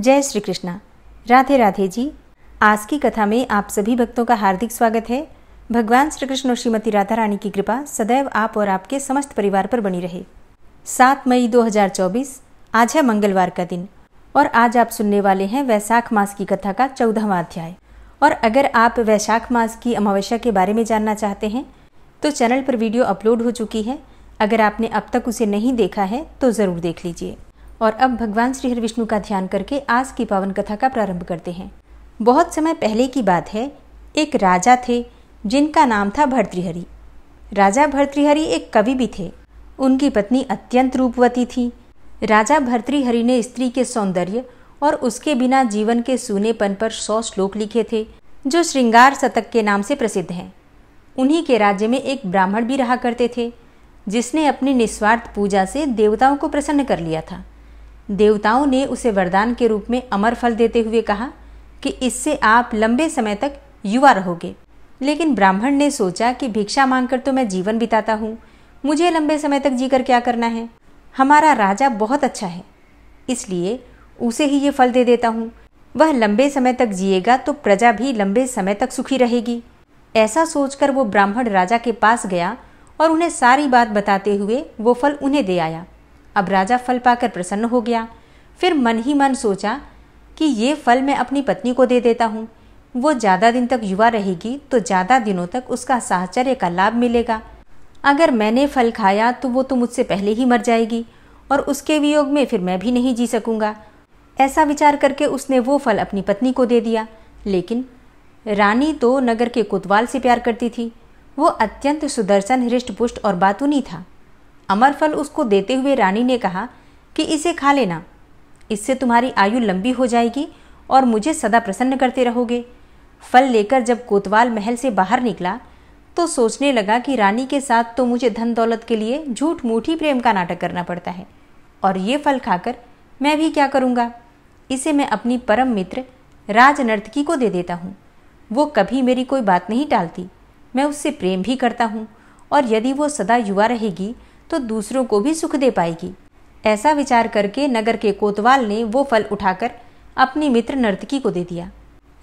जय श्री कृष्णा राधे राधे जी आज की कथा में आप सभी भक्तों का हार्दिक स्वागत है भगवान श्री कृष्ण और श्रीमती राधा रानी की कृपा सदैव आप और आपके समस्त परिवार पर बनी रहे सात मई 2024 आज है मंगलवार का दिन और आज आप सुनने वाले हैं वैशाख मास की कथा का चौदहवा अध्याय और अगर आप वैशाख मास की अमावस्या के बारे में जानना चाहते हैं तो चैनल पर वीडियो अपलोड हो चुकी है अगर आपने अब तक उसे नहीं देखा है तो ज़रूर देख लीजिए और अब भगवान श्री विष्णु का ध्यान करके आज की पावन कथा का प्रारंभ करते हैं बहुत समय पहले की बात है एक राजा थे जिनका नाम था भर्तृहरि राजा भर्तृहरि एक कवि भी थे उनकी पत्नी अत्यंत रूपवती थी राजा भर्तृहरि ने स्त्री के सौंदर्य और उसके बिना जीवन के सूनेपन पर सौ श्लोक लिखे थे जो श्रृंगार शतक के नाम से प्रसिद्ध हैं उन्हीं के राज्य में एक ब्राह्मण भी रहा करते थे जिसने अपनी निस्वार्थ पूजा से देवताओं को प्रसन्न कर लिया था देवताओं ने उसे वरदान के रूप में अमर फल देते हुए कहा कि इससे आप लंबे समय तक युवा रहोगे लेकिन ब्राह्मण ने सोचा कि भिक्षा मांगकर तो मैं जीवन बिताता हूँ मुझे लंबे समय तक जीकर क्या करना है हमारा राजा बहुत अच्छा है इसलिए उसे ही ये फल दे देता हूँ वह लंबे समय तक जिएगा तो प्रजा भी लंबे समय तक सुखी रहेगी ऐसा सोचकर वो ब्राह्मण राजा के पास गया और उन्हें सारी बात बताते हुए वो फल उन्हें दे आया अब राजा फल पाकर प्रसन्न हो गया फिर मन ही मन सोचा कि ये फल मैं अपनी पत्नी को दे देता हूँ वो ज़्यादा दिन तक युवा रहेगी तो ज़्यादा दिनों तक उसका साहचर्य का लाभ मिलेगा अगर मैंने फल खाया तो वो तो मुझसे पहले ही मर जाएगी और उसके वियोग में फिर मैं भी नहीं जी सकूंगा ऐसा विचार करके उसने वो फल अपनी पत्नी को दे दिया लेकिन रानी तो नगर के कोतवाल से प्यार करती थी वो अत्यंत सुदर्शन हृष्ट पुष्ट और बातूनी था अमर फल उसको देते हुए रानी ने कहा कि इसे खा लेना इससे तुम्हारी आयु लंबी हो जाएगी और मुझे सदा प्रसन्न करते रहोगे फल लेकर जब कोतवाल महल से बाहर निकला तो सोचने लगा कि रानी के साथ तो मुझे धन दौलत के लिए झूठ मूठी प्रेम का नाटक करना पड़ता है और ये फल खाकर मैं भी क्या करूँगा इसे मैं अपनी परम मित्र राज नर्तकी को दे देता हूँ वो कभी मेरी कोई बात नहीं टालती मैं उससे प्रेम भी करता हूँ और यदि वो सदा युवा रहेगी तो दूसरों को भी सुख दे पाएगी ऐसा विचार करके नगर के कोतवाल ने वो फल उठाकर अपनी मित्र नर्तकी को दे दिया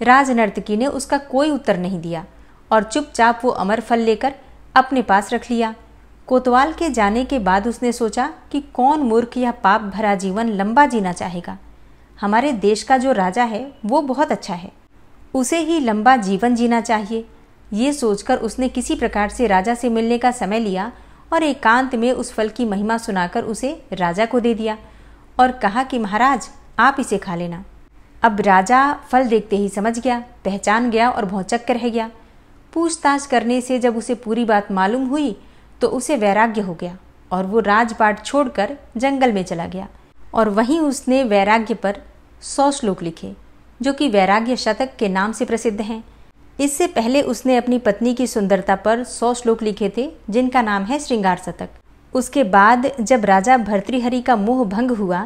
राज नर्तकी ने उसका कोई उत्तर नहीं दिया और चुपचाप वो अमर फल लेकर अपने पास रख लिया कोतवाल के जाने के बाद उसने सोचा कि कौन मूर्ख या पाप भरा जीवन लंबा जीना चाहेगा हमारे देश का जो राजा है वो बहुत अच्छा है उसे ही लंबा जीवन जीना चाहिए ये सोचकर उसने किसी प्रकार से राजा से मिलने का समय लिया और एकांत में उस फल की महिमा सुनाकर उसे राजा को दे दिया और कहा कि महाराज आप इसे खा लेना अब राजा फल देखते ही समझ गया पहचान गया और भौचक रह गया पूछताछ करने से जब उसे पूरी बात मालूम हुई तो उसे वैराग्य हो गया और वो राजपाट छोड़कर जंगल में चला गया और वहीं उसने वैराग्य पर सौ श्लोक लिखे जो कि वैराग्य शतक के नाम से प्रसिद्ध हैं इससे पहले उसने अपनी पत्नी की सुंदरता पर सौ श्लोक लिखे थे जिनका नाम है श्रृंगार शतक उसके बाद जब राजा भर्तृहरि का मोह भंग हुआ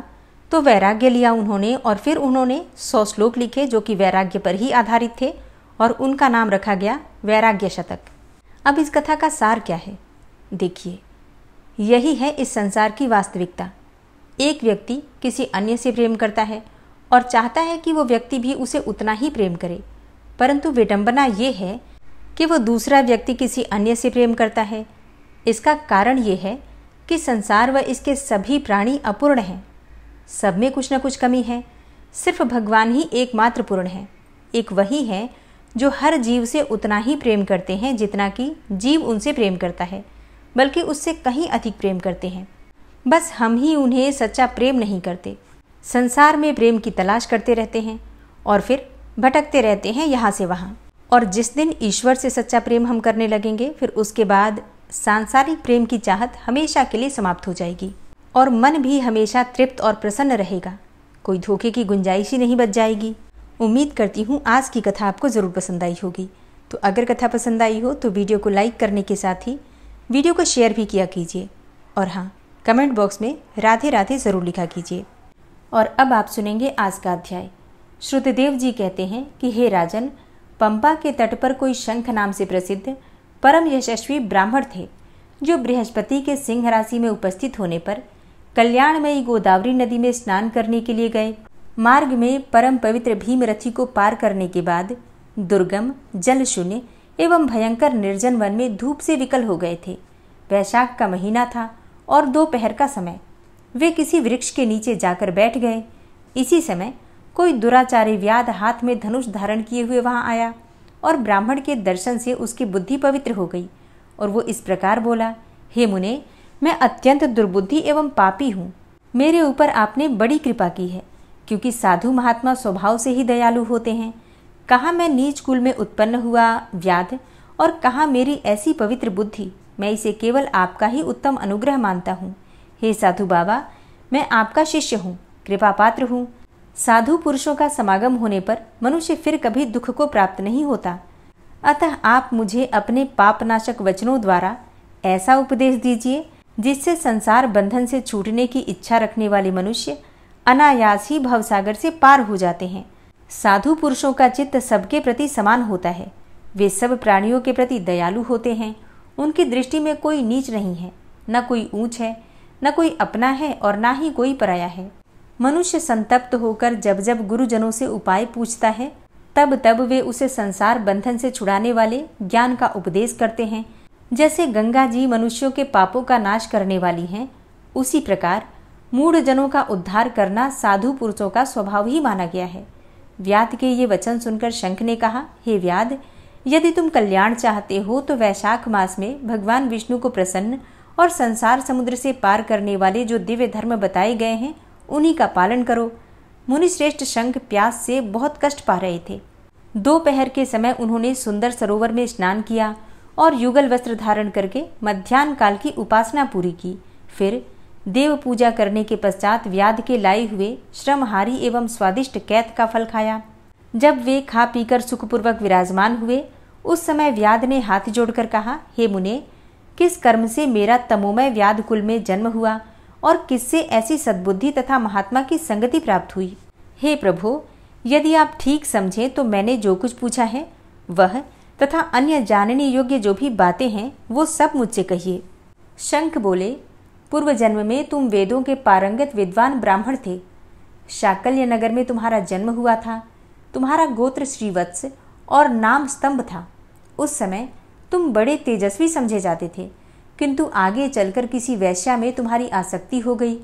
तो वैराग्य लिया उन्होंने और फिर उन्होंने सौ श्लोक लिखे जो कि वैराग्य पर ही आधारित थे और उनका नाम रखा गया वैराग्य शतक अब इस कथा का सार क्या है देखिए यही है इस संसार की वास्तविकता एक व्यक्ति किसी अन्य से प्रेम करता है और चाहता है कि वो व्यक्ति भी उसे उतना ही प्रेम करे परंतु विडंबना ये है कि वो दूसरा व्यक्ति किसी अन्य से प्रेम करता है इसका कारण ये है कि संसार व इसके सभी प्राणी अपूर्ण हैं सब में कुछ न कुछ कमी है सिर्फ भगवान ही एकमात्र पूर्ण है एक वही है जो हर जीव से उतना ही प्रेम करते हैं जितना कि जीव उनसे प्रेम करता है बल्कि उससे कहीं अधिक प्रेम करते हैं बस हम ही उन्हें सच्चा प्रेम नहीं करते संसार में प्रेम की तलाश करते रहते हैं और फिर भटकते रहते हैं यहाँ से वहाँ और जिस दिन ईश्वर से सच्चा प्रेम हम करने लगेंगे फिर उसके बाद सांसारिक प्रेम की चाहत हमेशा के लिए समाप्त हो जाएगी और मन भी हमेशा तृप्त और प्रसन्न रहेगा कोई धोखे की गुंजाइश ही नहीं बच जाएगी उम्मीद करती हूँ आज की कथा आपको ज़रूर पसंद आई होगी तो अगर कथा पसंद आई हो तो वीडियो को लाइक करने के साथ ही वीडियो को शेयर भी किया कीजिए और हाँ कमेंट बॉक्स में राधे राधे ज़रूर लिखा कीजिए और अब आप सुनेंगे आज का अध्याय श्रुतदेव जी कहते हैं कि हे राजन पंपा के तट पर कोई शंख नाम से प्रसिद्ध परम यशस्वी ब्राह्मण थे जो बृहस्पति के सिंह राशि में उपस्थित होने पर कल्याणमयी गोदावरी नदी में स्नान करने के लिए गए मार्ग में परम पवित्र भीम रथी को पार करने के बाद दुर्गम जल शून्य एवं भयंकर निर्जन वन में धूप से विकल हो गए थे वैशाख का महीना था और दोपहर का समय वे किसी वृक्ष के नीचे जाकर बैठ गए इसी समय कोई दुराचारी व्याध हाथ में धनुष धारण किए हुए वहां आया और ब्राह्मण के दर्शन से उसकी बुद्धि पवित्र हो गई और वो इस प्रकार बोला हे मुने मैं अत्यंत दुर्बुद्धि एवं पापी हूँ मेरे ऊपर आपने बड़ी कृपा की है क्योंकि साधु महात्मा स्वभाव से ही दयालु होते हैं कहाँ मैं नीच कुल में उत्पन्न हुआ व्याध और कहाँ मेरी ऐसी पवित्र बुद्धि मैं इसे केवल आपका ही उत्तम अनुग्रह मानता हूँ हे साधु बाबा मैं आपका शिष्य हूँ कृपा पात्र हूँ साधु पुरुषों का समागम होने पर मनुष्य फिर कभी दुख को प्राप्त नहीं होता अतः आप मुझे अपने पापनाशक वचनों द्वारा ऐसा उपदेश दीजिए जिससे संसार बंधन से छूटने की इच्छा रखने वाले मनुष्य अनायास ही भवसागर से पार हो जाते हैं साधु पुरुषों का चित्त सबके प्रति समान होता है वे सब प्राणियों के प्रति दयालु होते हैं उनकी दृष्टि में कोई नीच नहीं है न कोई ऊंच है न कोई अपना है और ना ही कोई पराया है मनुष्य संतप्त होकर जब जब गुरुजनों से उपाय पूछता है तब तब वे उसे संसार बंधन से छुड़ाने वाले ज्ञान का उपदेश करते हैं जैसे गंगा जी मनुष्यों के पापों का नाश करने वाली हैं उसी प्रकार मूढ़ जनों का उद्धार करना साधु पुरुषों का स्वभाव ही माना गया है व्याध के ये वचन सुनकर शंख ने कहा हे व्याध यदि तुम कल्याण चाहते हो तो वैशाख मास में भगवान विष्णु को प्रसन्न और संसार समुद्र से पार करने वाले जो दिव्य धर्म बताए गए हैं उन्हीं का पालन करो मुनि श्रेष्ठ शंख प्यास से बहुत कष्ट पा रहे थे दोपहर के समय उन्होंने सुंदर सरोवर में स्नान किया और युगल वस्त्र धारण करके मध्यान्ह काल की उपासना पूरी की फिर देव पूजा करने के पश्चात व्याध के लाए हुए श्रमहारी एवं स्वादिष्ट कैत का फल खाया जब वे खा पीकर सुखपूर्वक विराजमान हुए उस समय व्याध ने हाथ जोड़कर कहा हे मुने किस कर्म से मेरा तमोमय व्याध कुल में जन्म हुआ और किससे ऐसी सद्बुद्धि तथा महात्मा की संगति प्राप्त हुई हे प्रभु यदि आप ठीक समझें तो मैंने जो कुछ पूछा है वह तथा अन्य जानने योग्य जो भी बातें हैं वो सब मुझसे कहिए शंख बोले पूर्व जन्म में तुम वेदों के पारंगत विद्वान ब्राह्मण थे शाकल्य नगर में तुम्हारा जन्म हुआ था तुम्हारा गोत्र श्रीवत्स और नाम स्तंभ था उस समय तुम बड़े तेजस्वी समझे जाते थे किंतु आगे चलकर किसी वैश्या में तुम्हारी आसक्ति हो गई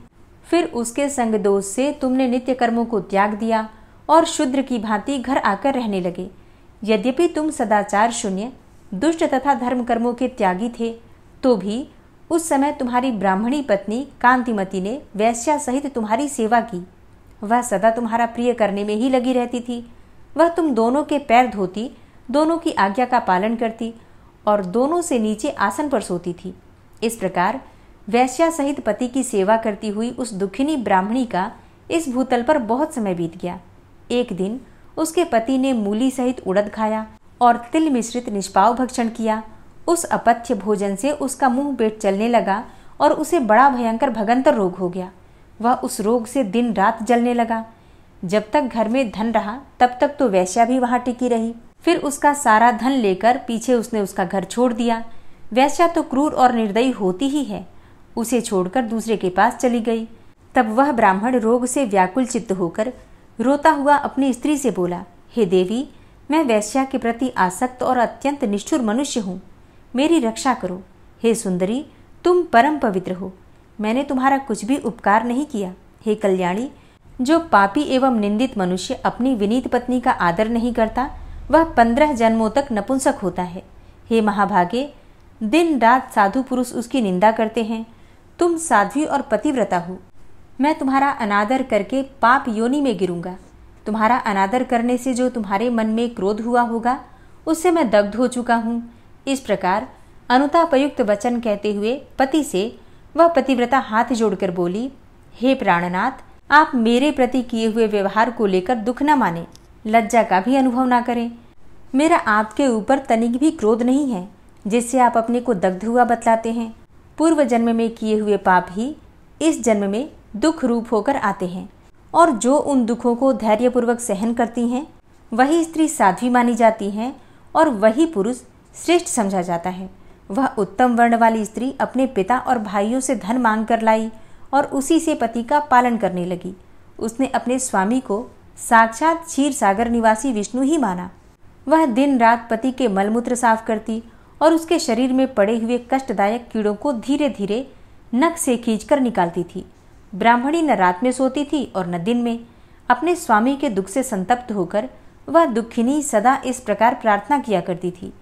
फिर उसके संग दोष से तुमने नित्य कर्मों को त्याग दिया और शुद्र की भांति घर आकर रहने लगे यद्यपि तुम सदाचार शून्य दुष्ट तथा धर्म कर्मों के त्यागी थे तो भी उस समय तुम्हारी ब्राह्मणी पत्नी कांतिमती ने वैश्या सहित तुम्हारी सेवा की वह सदा तुम्हारा प्रिय करने में ही लगी रहती थी वह तुम दोनों के पैर धोती दोनों की आज्ञा का पालन करती और दोनों से नीचे आसन पर सोती थी इस प्रकार वैश्या सहित पति की सेवा करती हुई उस दुखिनी ब्राह्मणी का इस भूतल पर बहुत समय बीत गया एक दिन उसके पति ने मूली सहित उड़द खाया और तिल मिश्रित निष्पाव भक्षण किया उस अपथ्य भोजन से उसका मुंह पेट चलने लगा और उसे बड़ा भयंकर भगंतर रोग हो गया वह उस रोग से दिन रात जलने लगा जब तक घर में धन रहा तब तक तो वैश्या भी वहाँ टिकी रही फिर उसका सारा धन लेकर पीछे उसने उसका घर छोड़ दिया वैश्या तो क्रूर और निर्दयी होती ही है उसे छोड़कर दूसरे के पास चली गई तब वह ब्राह्मण रोग से व्याकुल चित्त होकर रोता हुआ अपनी स्त्री से बोला हे देवी मैं वैश्या के प्रति आसक्त और अत्यंत निष्ठुर मनुष्य हूँ मेरी रक्षा करो हे सुंदरी तुम परम पवित्र हो मैंने तुम्हारा कुछ भी उपकार नहीं किया हे कल्याणी जो पापी एवं निंदित मनुष्य अपनी विनीत पत्नी का आदर नहीं करता वह पंद्रह जन्मों तक नपुंसक होता है हे महाभागे दिन रात साधु पुरुष उसकी निंदा करते हैं तुम साध्वी और पतिव्रता हो मैं तुम्हारा अनादर करके पाप योनि में गिरूंगा तुम्हारा अनादर करने से जो तुम्हारे मन में क्रोध हुआ होगा उससे मैं दग्ध हो चुका हूँ इस प्रकार अनुतापयुक्त वचन कहते हुए पति से वह पतिव्रता हाथ जोड़कर बोली हे प्राणनाथ आप मेरे प्रति किए हुए व्यवहार को लेकर दुख न माने लज्जा का भी अनुभव ना करें मेरा आपके ऊपर तनिक भी क्रोध नहीं है जिससे आप अपने को दग्ध हुआ बतलाते हैं पूर्व जन्म में किए हुए पाप ही इस जन्म में दुख रूप होकर आते हैं और जो उन दुखों को धैर्यपूर्वक सहन करती हैं वही स्त्री साध्वी मानी जाती है और वही पुरुष श्रेष्ठ समझा जाता है वह उत्तम वर्ण वाली स्त्री अपने पिता और भाइयों से धन मांग कर लाई और उसी से पति का पालन करने लगी उसने अपने स्वामी को साक्षात क्षीर सागर निवासी विष्णु ही माना वह दिन रात पति के मलमूत्र साफ करती और उसके शरीर में पड़े हुए कष्टदायक कीड़ों को धीरे धीरे नख से खींचकर निकालती थी ब्राह्मणी न रात में सोती थी और न दिन में अपने स्वामी के दुख से संतप्त होकर वह दुखिनी सदा इस प्रकार प्रार्थना किया करती थी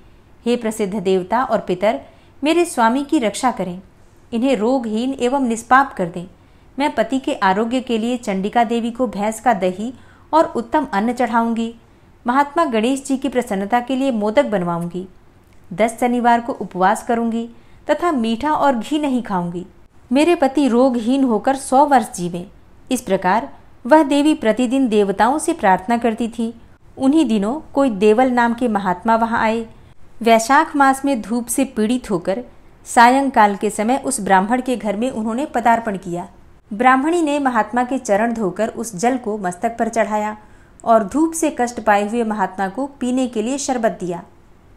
हे प्रसिद्ध देवता और पितर मेरे स्वामी की रक्षा करें इन्हें रोगहीन एवं निष्पाप कर दें मैं पति के आरोग्य के लिए चंडिका देवी को भैंस का दही और उत्तम अन्न चढ़ाऊंगी महात्मा गणेश जी की प्रसन्नता के लिए मोदक बनवाऊंगी दस शनिवार को उपवास करूंगी तथा मीठा और घी नहीं खाऊंगी मेरे पति रोगहीन होकर सौ वर्ष जीवे इस प्रकार वह देवी प्रतिदिन देवताओं से प्रार्थना करती थी उन्हीं दिनों कोई देवल नाम के महात्मा वहां आए वैशाख मास में धूप से पीड़ित होकर सायंकाल के समय उस ब्राह्मण के घर में उन्होंने पदार्पण किया ब्राह्मणी ने महात्मा के चरण धोकर उस जल को मस्तक पर चढ़ाया और धूप से कष्ट पाए हुए महात्मा को पीने के लिए शरबत दिया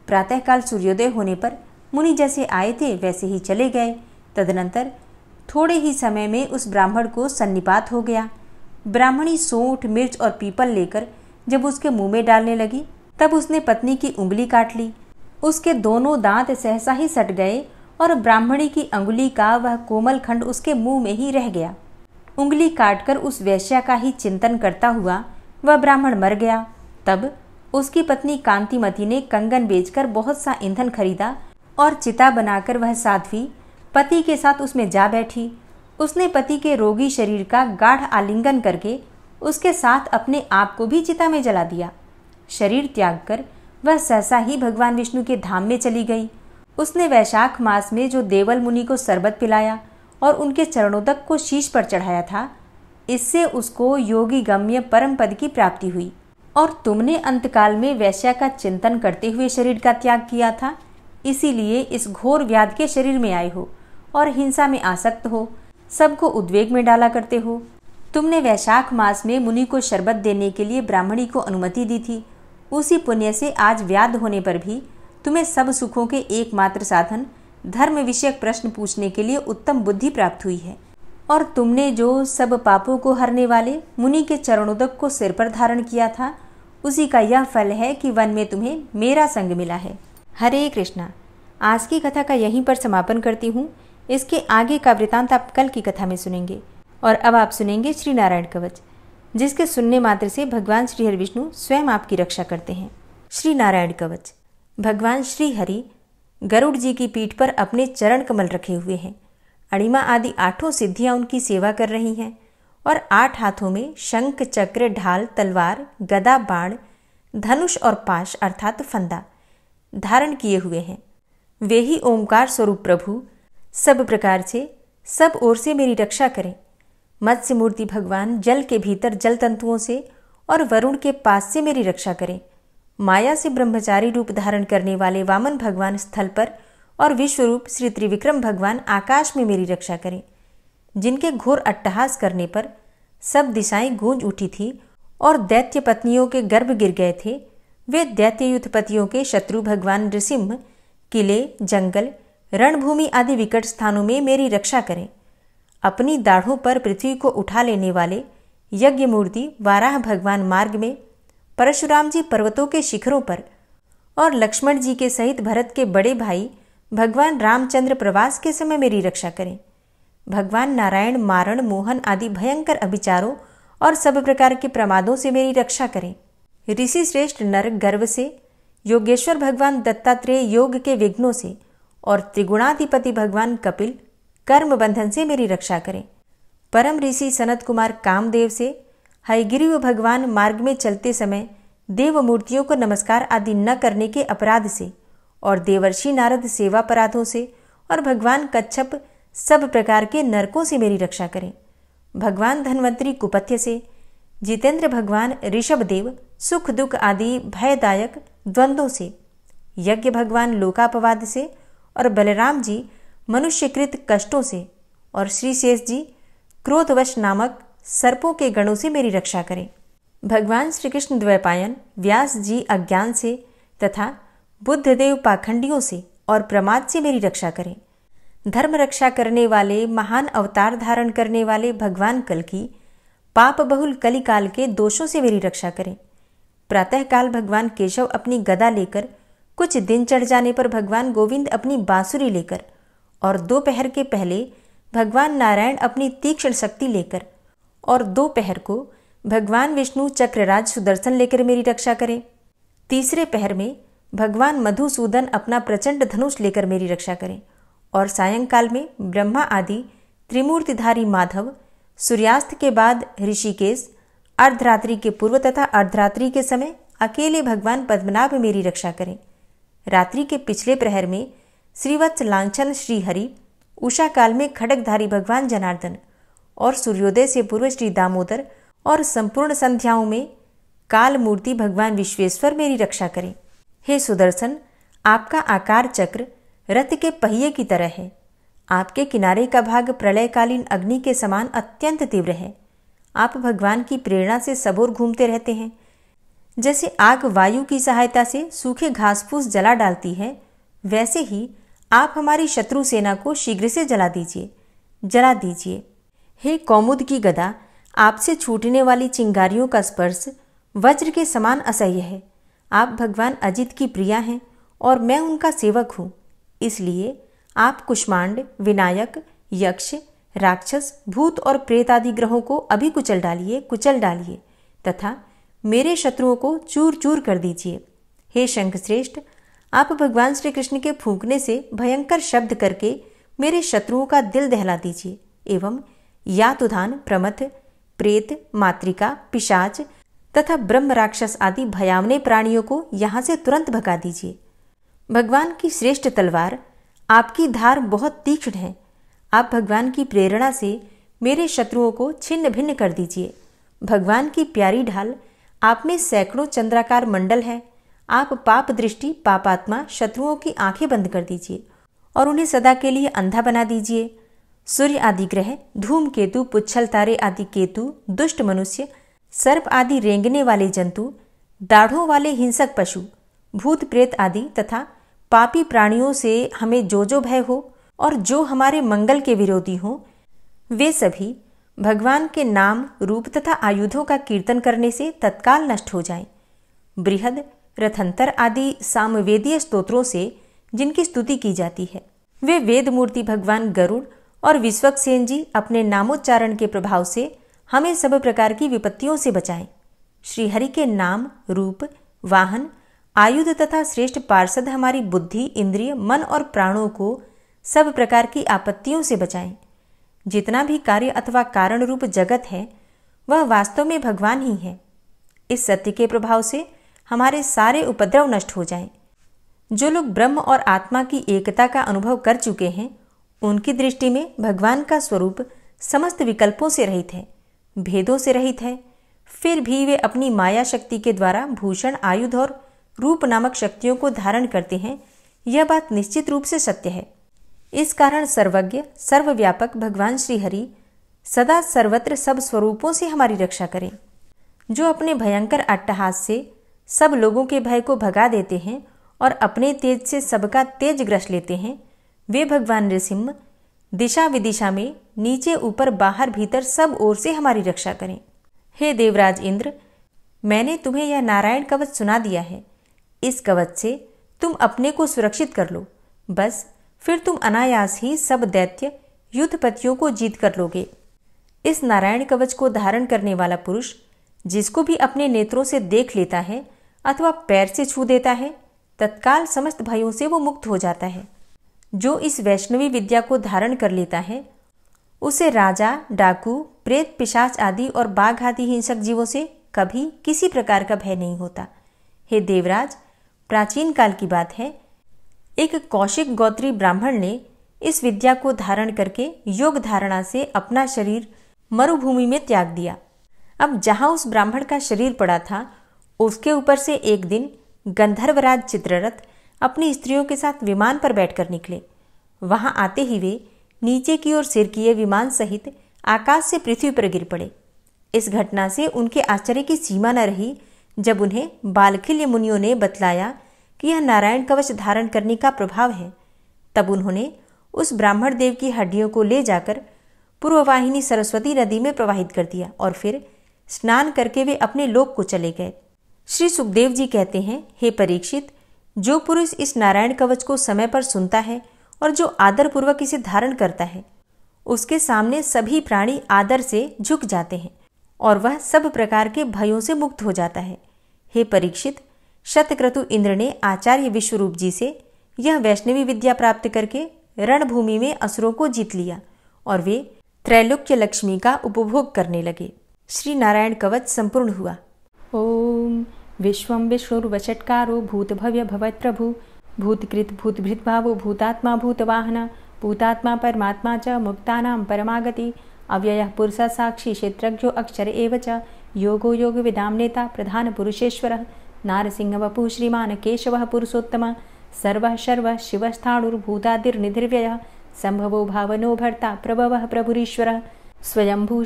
प्रातःकाल सूर्योदय होने पर मुनि जैसे आए थे वैसे ही चले गए तदनंतर थोड़े ही समय में उस ब्राह्मण को सन्निपात हो गया ब्राह्मणी सोठ मिर्च और पीपल लेकर जब उसके मुंह में डालने लगी तब उसने पत्नी की उंगली काट ली उसके दोनों दांत सहसा ही सट गए और ब्राह्मणी की अंगुली का वह कोमल खंड उसके मुंह में ही रह गया उंगली काटकर उस वैश्या का ही चिंतन करता हुआ वह ब्राह्मण मर गया तब उसकी पत्नी कांतिमती ने कंगन बेचकर बहुत सा ईंधन खरीदा और चिता बनाकर वह साध्वी पति के साथ उसमें जा बैठी उसने पति के रोगी शरीर का गाढ़ आलिंगन करके उसके साथ अपने आप को भी चिता में जला दिया शरीर त्याग कर वह सहसा ही भगवान विष्णु के धाम में चली गई उसने वैशाख मास में जो देवल मुनि को शरबत पिलाया और उनके तक को शीश पर चढ़ाया था इससे उसको योगी गम्य परम पद की प्राप्ति हुई और तुमने अंतकाल में वैश्या का चिंतन करते हुए शरीर का त्याग किया था इसीलिए इस घोर व्याध के शरीर में आए हो और हिंसा में आसक्त हो सबको उद्वेग में डाला करते हो तुमने वैशाख मास में मुनि को शरबत देने के लिए ब्राह्मणी को अनुमति दी थी उसी पुण्य से आज व्याध होने पर भी तुम्हें सब सुखों के एकमात्र साधन धर्म विषयक प्रश्न पूछने के लिए उत्तम बुद्धि प्राप्त हुई है और तुमने जो सब पापों को हरने वाले मुनि के चरणोदक को सिर पर धारण किया था उसी का यह फल है कि वन में तुम्हें मेरा संग मिला है हरे कृष्णा आज की कथा का यहीं पर समापन करती हूँ इसके आगे का वृतांत आप कल की कथा में सुनेंगे और अब आप सुनेंगे श्री नारायण कवच जिसके सुनने मात्र से भगवान श्री हरि विष्णु स्वयं आपकी रक्षा करते हैं श्री नारायण कवच भगवान श्री हरि गरुड़ जी की पीठ पर अपने चरण कमल रखे हुए हैं अणिमा आदि आठों सिद्धियां उनकी सेवा कर रही हैं और आठ हाथों में शंख चक्र ढाल तलवार गदा बाण धनुष और पाश अर्थात फंदा धारण किए हुए हैं वे ही ओंकार स्वरूप प्रभु सब प्रकार से सब ओर से मेरी रक्षा करें मत्स्य मूर्ति भगवान जल के भीतर जल तंतुओं से और वरुण के पास से मेरी रक्षा करें माया से ब्रह्मचारी रूप धारण करने वाले वामन भगवान स्थल पर और विश्वरूप श्री त्रिविक्रम भगवान आकाश में मेरी रक्षा करें जिनके घोर अट्टहास करने पर सब दिशाएं गूंज उठी थी और दैत्य पत्नियों के गर्भ गिर गए थे वे दैत्य युद्धपतियों के शत्रु भगवान नृसिंह किले जंगल रणभूमि आदि विकट स्थानों में मेरी रक्षा करें अपनी दाढ़ों पर पृथ्वी को उठा लेने वाले यज्ञ मूर्ति वाराह भगवान मार्ग में परशुराम जी पर्वतों के शिखरों पर और लक्ष्मण जी के सहित भरत के बड़े भाई भगवान रामचंद्र प्रवास के समय मेरी रक्षा करें भगवान नारायण मारण मोहन आदि भयंकर अभिचारों और सब प्रकार के प्रमादों से मेरी रक्षा करें ऋषि श्रेष्ठ नर गर्व से योगेश्वर भगवान दत्तात्रेय योग के विघ्नों से और त्रिगुणाधिपति भगवान कपिल कर्म बंधन से मेरी रक्षा करें परम ऋषि सनत कुमार कामदेव से हयगिरी भगवान मार्ग में चलते समय देव मूर्तियों को नमस्कार आदि न करने के अपराध से और देवर्षि नारद सेवा अपराधों से और भगवान कच्छप सब प्रकार के नरकों से मेरी रक्षा करें भगवान धनवंतरी कुपथ्य से जितेंद्र भगवान ऋषभ देव सुख दुख आदि भयदायक द्वंद्वों से यज्ञ भगवान लोकापवाद से और बलराम जी मनुष्यकृत कष्टों से और श्री शेष जी क्रोधवश नामक सर्पों के गणों से मेरी रक्षा करें भगवान श्री कृष्ण द्वैपायन व्यास जी अज्ञान से तथा बुद्धदेव पाखंडियों से और प्रमाद से मेरी रक्षा करें धर्म रक्षा करने वाले महान अवतार धारण करने वाले भगवान कल की पाप बहुल कलिकाल के दोषों से मेरी रक्षा करें प्रातःकाल भगवान केशव अपनी गदा लेकर कुछ दिन चढ़ जाने पर भगवान गोविंद अपनी बांसुरी लेकर और दोपहर के पहले भगवान नारायण अपनी तीक्ष्ण शक्ति लेकर और दोपहर को भगवान विष्णु चक्रराज सुदर्शन लेकर मेरी रक्षा करें तीसरे पहर में भगवान मधुसूदन अपना प्रचंड धनुष लेकर मेरी रक्षा करें और सायंकाल में ब्रह्मा आदि त्रिमूर्तिधारी माधव सूर्यास्त के बाद ऋषिकेश अर्धरात्रि के पूर्व तथा अर्धरात्रि के समय अकेले भगवान पद्मनाभ मेरी रक्षा करें रात्रि के पिछले प्रहर में श्रीवत्स लांछन श्रीहरि उषा काल में खड़कधारी भगवान जनार्दन और सूर्योदय से पूर्व श्री दामोदर और संपूर्ण संध्याओं में काल मूर्ति भगवान विश्वेश्वर मेरी रक्षा करें हे सुदर्शन आपका आकार चक्र रथ के पहिए की तरह है आपके किनारे का भाग प्रलयकालीन अग्नि के समान अत्यंत तीव्र है आप भगवान की प्रेरणा से सबोर घूमते रहते हैं जैसे आग वायु की सहायता से सूखे घास फूस जला डालती है वैसे ही आप हमारी शत्रु सेना को शीघ्र से जला दीजिए जला दीजिए हे कौमुद की गदा आपसे छूटने वाली चिंगारियों का स्पर्श वज्र के समान असह्य है आप भगवान अजित की प्रिया हैं और मैं उनका सेवक हूँ इसलिए आप कुष्मांड विनायक यक्ष राक्षस भूत और प्रेत आदि ग्रहों को अभी कुचल डालिए कुचल डालिए तथा मेरे शत्रुओं को चूर चूर कर दीजिए हे शंखश्रेष्ठ आप भगवान श्री कृष्ण के फूंकने से भयंकर शब्द करके मेरे शत्रुओं का दिल दहला दीजिए एवं यातुधान प्रमथ प्रेत मातृका पिशाच तथा ब्रह्म राक्षस आदि भयावने प्राणियों को यहाँ से तुरंत भगा दीजिए भगवान की श्रेष्ठ तलवार आपकी धार बहुत तीक्ष्ण है आप भगवान की प्रेरणा से मेरे शत्रुओं को छिन्न भिन्न कर दीजिए भगवान की प्यारी ढाल आप में सैकड़ों चंद्राकार मंडल है आप पाप दृष्टि पापात्मा शत्रुओं की आंखें बंद कर दीजिए और उन्हें सदा के लिए अंधा बना दीजिए सूर्य आदि ग्रह धूम केतु पुच्छल तारे आदि केतु दुष्ट मनुष्य सर्प आदि रेंगने वाले जंतु दाढ़ों वाले हिंसक पशु भूत प्रेत आदि तथा पापी प्राणियों से हमें जो जो भय हो और जो हमारे मंगल के विरोधी हों वे सभी भगवान के नाम रूप तथा आयुधों का कीर्तन करने से तत्काल नष्ट हो जाएं। बृहद रथंतर आदि सामवेदीय स्तोत्रों से जिनकी स्तुति की जाती है वे वेद मूर्ति भगवान गरुड़ और विश्वक सेन जी अपने नामोच्चारण के प्रभाव से हमें सब प्रकार की विपत्तियों से बचाएं श्रीहरि के नाम रूप वाहन आयुध तथा श्रेष्ठ पार्षद हमारी बुद्धि इंद्रिय मन और प्राणों को सब प्रकार की आपत्तियों से बचाएं जितना भी कार्य अथवा कारण रूप जगत है वह वास्तव में भगवान ही है इस सत्य के प्रभाव से हमारे सारे उपद्रव नष्ट हो जाएं। जो लोग ब्रह्म और आत्मा की एकता का अनुभव कर चुके हैं उनकी दृष्टि में भगवान का स्वरूप समस्त विकल्पों से रहित है भेदों से रहित है फिर भी वे अपनी माया शक्ति के द्वारा भूषण आयुध और रूप नामक शक्तियों को धारण करते हैं यह बात निश्चित रूप से सत्य है इस कारण सर्वज्ञ सर्वव्यापक भगवान श्रीहरि सदा सर्वत्र सब स्वरूपों से हमारी रक्षा करें जो अपने भयंकर अट्टहास से सब लोगों के भय को भगा देते हैं और अपने तेज से सबका तेज ग्रस लेते हैं वे भगवान नृसिम्ह दिशा विदिशा में नीचे ऊपर बाहर भीतर सब ओर से हमारी रक्षा करें हे देवराज इंद्र मैंने तुम्हें यह नारायण कवच सुना दिया है इस कवच से तुम अपने को सुरक्षित कर लो बस फिर तुम अनायास ही सब दैत्य युद्धपतियों को जीत कर लोगे इस नारायण कवच को धारण करने वाला पुरुष जिसको भी अपने नेत्रों से देख लेता है अथवा पैर से छू देता है तत्काल समस्त भयों से वो मुक्त हो जाता है जो इस वैष्णवी विद्या को धारण कर लेता है उसे राजा डाकू प्रेत पिशाच आदि और बाघ आदि हिंसक जीवों से कभी किसी प्रकार का भय नहीं होता हे देवराज प्राचीन काल की बात है एक कौशिक गोत्री ब्राह्मण ने इस विद्या को धारण करके योग धारणा से अपना शरीर मरुभूमि में त्याग दिया अब जहां उस ब्राह्मण का शरीर पड़ा था उसके ऊपर से एक दिन गंधर्वराज चित्ररथ अपनी स्त्रियों के साथ विमान पर बैठकर निकले वहां आते ही वे नीचे की ओर सिर किए विमान सहित आकाश से पृथ्वी पर गिर पड़े इस घटना से उनके आश्चर्य की सीमा न रही जब उन्हें बालखिल्य मुनियों ने बतलाया कि यह नारायण कवच धारण करने का प्रभाव है तब उन्होंने उस ब्राह्मण देव की हड्डियों को ले जाकर पूर्ववाहिनी सरस्वती नदी में प्रवाहित कर दिया और फिर स्नान करके वे अपने लोक को चले गए श्री सुखदेव जी कहते हैं हे परीक्षित जो पुरुष इस नारायण कवच को समय पर सुनता है और जो आदरपूर्वक इसे धारण करता है उसके सामने सभी प्राणी आदर से झुक जाते हैं और वह सब प्रकार के भयों से मुक्त हो जाता है हे परीक्षित शतक्रतु इंद्र ने आचार्य विश्वरूप जी से यह वैष्णवी विद्या प्राप्त करके रणभूमि में असुरों को जीत लिया और वे त्रैलोक्य लक्ष्मी का उपभोग करने लगे श्री नारायण कवच संपूर्ण हुआ ओम विश्वं विश्वुर्वचट्कारो भूतभव्यभवत्प्रभु भूतकृत् भूतभृद्भावो भूतात्मा भूतवाहन भूतात्मा परमात्मा च मुक्तानां परमागति अव्ययः पुरुषसाक्षी क्षेत्रज्ञो अक्षर एव च योगो योगविदां नेता प्रधानपुरुषेश्वरः नारसिंहवपुः श्रीमान केशवः पुरुषोत्तमः सर्वः शर्वः शिवस्थाणुर्भूतादिर्निधिर्व्यः सम्भवो भावनो भर्ता प्रभवः प्रभुरीश्वरः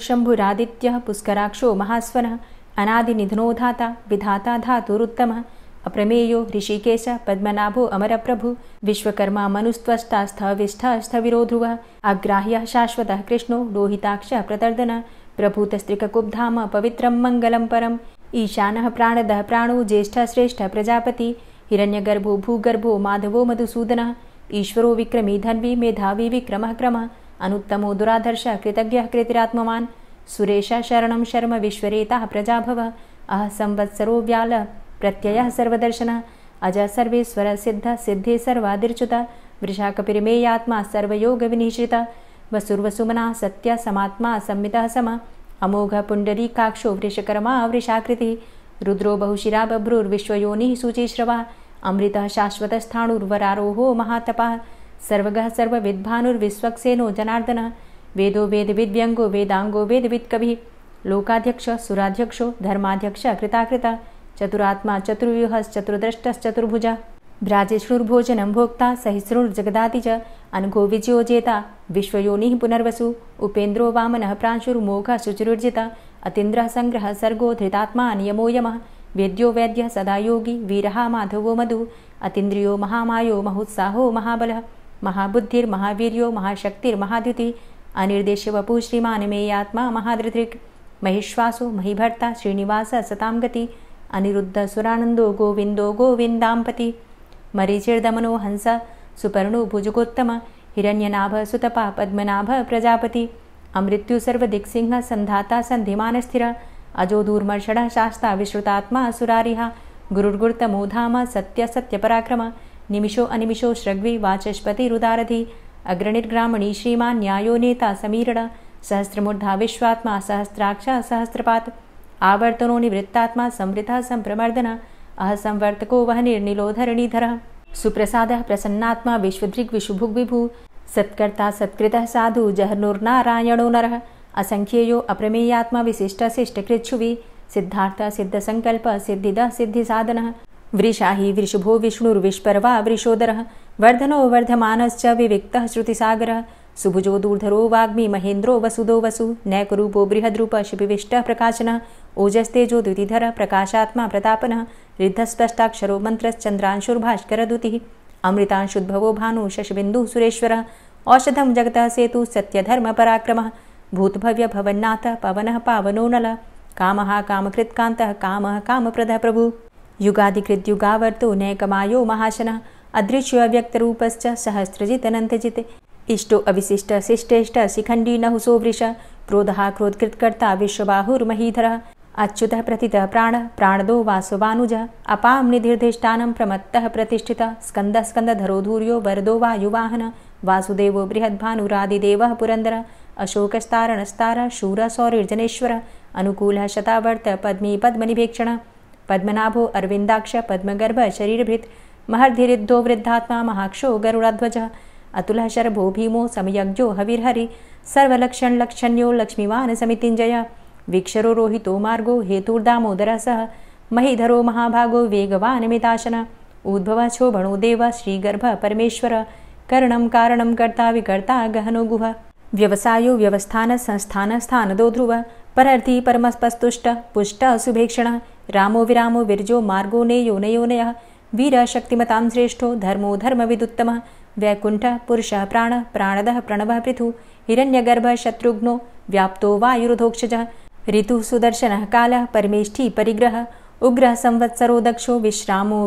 शम्भुरादित्यः पुष्कराक्षो महास्वनः अनादिनिधनोधाता विधाता धातुरुत्तमः अप्रमेयो ऋषिकेश पद्मनाभो अमर प्रभु विश्वकर्मा मनुस्त्वष्टा स्थविष्ठ स्थविरोध्रुवः अग्राह्यः शाश्वतः कृष्णो लोहिताक्षः प्रतर्दनः प्रभूतस्त्रिककुब्धाम पवित्रं मङ्गलं परम् ईशानः प्राणदः प्राणो ज्येष्ठ श्रेष्ठ प्रजापति हिरण्यगर्भो भूगर्भो माधवो मधुसूदन ईश्वरो विक्रमी धन्वी मेधावी विक्रम क्रम अनुत्तमो दुराधर्श कृतज्ञः कृतिरात्मवान् सुरेशः शरणं शर्म विश्वरेताः प्रजा अह संवत्सरो व्याल प्रत्ययः सर्वदर्शन अजः सर्वे स्वरसिद्धे सर्वादिर्चुत वृषाकपिमेयात्मा सर्वयोगविनीशित वसुर्वसुमना सत्यसमात्मा समात्मा सम अमोघ पुण्डरीकाक्षो वृषकर्मा वृषाकृतिः रुद्रो बहुशिरा बभ्रूर्विश्वयोनिः शुचेश्रवाः अमृतः शाश्वतस्थाणुर्वरारोहो महातपः सर्वगः सर्वविद्वानुर्विश्वक्सेनो जनार्दनः वेदो वेद व्यंगो वेदांगो विद कवि लोकाध्यक्ष सुराध्यक्षो धर्माध्यक्ष कृताकृता चतुरात्मा चतुर्व्यूहश्चतुर्द्रष्टश्चतुर्भुजा भ्राजेष्णुर्भोजनं भोक्ता सहिष्णुर्जगदाति अनघो विजयोजेता विश्वयोनि पुनर्वसु उपेन्द्रो वामन प्रांशुर्मोघ शुचिर्जित अतीन्द्र संग्रह सर्गो धृतात्मा नियमो वेद्यो वैद्य सदा योगी वीरः माधवो मधु अतीन्द्रियो महामायो महोत्साहो महाबल महाबुद्धिर्महावीर्यो महाशक्तिर्महाद्युतिः अनिर्देश्य वपु श्रीमान में आत्मा महिश्वासो महिभर्ता श्रीनिवास सताम गति अनिरुद्ध सुरानंदो गोविंदो गोविंदापति मरीचिर्दमनो हंस सुपर्णो भुजगोत्तम हिरण्यनाभ सुतपा पद्मनाभ प्रजापति अमृत्यु सर्वदिक् सिंह संधाता संधिमान स्थिर अजो दूर्मर्षण शास्ता विश्रुतात्मा असुरारिहा गुरुर्गुर्तमोधाम सत्य सत्य पराक्रम निमिषो अनिमिषो श्रग्वी वाचस्पति रुदारधि अग्रणिर्ग्रामणी श्रीमान न्यायो नेता समीरण सहस्रमूर्धा विश्वात्मा सहस्राक्ष सहस्रपात आवर्तनो निवृत्तात्मा संवृता संप्रमर्दन अह संवर्तको वह निर्निलोधरणीधर सुप्रसाद प्रसन्नात्मा विश्वदृग् विशुभुग् विभु सत्कर्ता सत्कृत साधु जहनुर्नारायणो नरः असङ्ख्येयो अप्रमेयात्मा विशिष्टशिष्टकृच्छुवि सिद्धार्थ सिद्ध संकल्प सिद्धिद सिद्धि साधन वृषा ही वृषभो विष्णुर्विश्पर्वा वृषोदर वर्धनो वर्धमानश्च विविक्तः श्रुतिसागरः सुभुजो दूर्धरो वाग्मी महेन्द्रो वसुदो वसु नैकरूपो बृहद्रूप शिपिविष्टः प्रकाशन ओजस्तेजो द्वितिधरः प्रकाशात्मा प्रतापनः रिद्धस्पष्टाक्षरो दुति अमृतांशुद्भवो भानु शशबिन्दुः सुरेश्वरः औषधं जगतः सेतु सत्यधर्मपराक्रमः भूतभव्यभवन्नाथः पवन पावनो नल काम कामः काम काम कामप्रदः प्रभुः युगाधिकृत युगावर्तो नैकमायो अदृश्य अदृश्यो सहस्रजित सहस्रजितनन्तजिते इष्टो अविशिष्ट शिष्टेष्ट शिखण्डी नहुसो वृष क्रोध क्रोधकृत्कर्ता विश्वबाहुर्महीधरः अच्युत प्रथित प्राण प्राणदो वासुवानुजः अपां निधिर्धिष्ठानं प्रमत्तः प्रतिष्ठितः स्कन्दः स्कन्दधरो धूर्यो वरदो वा युवाहनः वासुदेवो बृहद्भानुरादिदेवः पुरन्दरः अशोकस्तारणस्तारः शूरः सौरिर्जनेश्वरः अनुकूलः शतावर्त पद्मी पद्मनिभेक्षणः पद्मनाभो अरविन्दाक्ष पद्मगर्भ शरीरभृत् महर्धिरिद्धो वृद्धात्मा महाक्षो गरुडाध्वजः अतुलः शर्भो भीमो समयज्ञो हविर्हरि सर्वलक्षणलक्षण्यो लक्ष्मीवान समितिञ्जयः वीक्षरो रोहितो मार्गो हेतुर्दामोदरः सह महीधरो महाभागो वेगवानमिताशन उद्भवः शोभणो देवः श्रीगर्भः परमेश्वरः करणं कारणं कर्ता विकर्ता गहनो गुह व्यवसायो व्यवस्थान संस्थान स्थानदो ध्रुव परि परमस्पस्तुष्ट पुष्ट सुभेक्षण रामो विरामो विरजो मार्गो ने योनयो नय वीर शक्तिमता श्रेष्ठो धर्मो धर्म विदुत्तम वैकुंठ पुरुष प्राण प्राणद प्रणव पृथु हिण्यगर्भ शत्रुघ्नो व्याप्तो वायुरुधोक्षजः ऋतु सुदर्शन काल परमेष्ठी परिग्रह उग्र संवत्सरो दक्षो विश्रामो